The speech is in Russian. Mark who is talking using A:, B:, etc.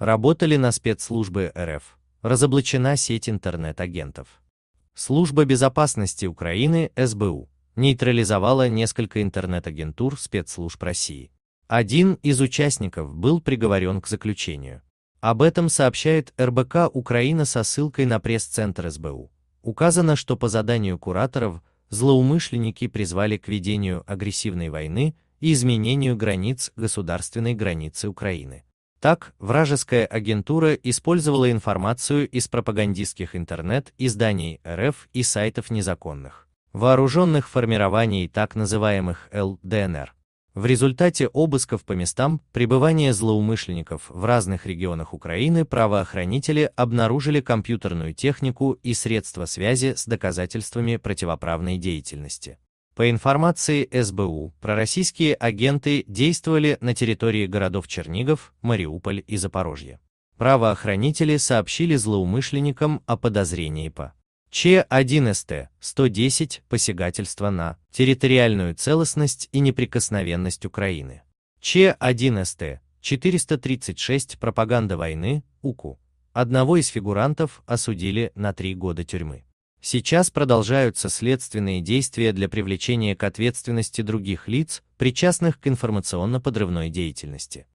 A: Работали на спецслужбы РФ. Разоблачена сеть интернет-агентов. Служба безопасности Украины СБУ нейтрализовала несколько интернет-агентур спецслужб России. Один из участников был приговорен к заключению. Об этом сообщает РБК Украина со ссылкой на пресс-центр СБУ. Указано, что по заданию кураторов злоумышленники призвали к ведению агрессивной войны и изменению границ государственной границы Украины. Так, вражеская агентура использовала информацию из пропагандистских интернет-изданий РФ и сайтов незаконных, вооруженных формирований так называемых ЛДНР. В результате обысков по местам пребывания злоумышленников в разных регионах Украины правоохранители обнаружили компьютерную технику и средства связи с доказательствами противоправной деятельности. По информации СБУ, пророссийские агенты действовали на территории городов Чернигов, Мариуполь и Запорожье. Правоохранители сообщили злоумышленникам о подозрении по Ч1СТ 110 посягательства на территориальную целостность и неприкосновенность Украины. Ч1СТ 436 пропаганда войны УКУ. Одного из фигурантов осудили на три года тюрьмы. Сейчас продолжаются следственные действия для привлечения к ответственности других лиц, причастных к информационно-подрывной деятельности.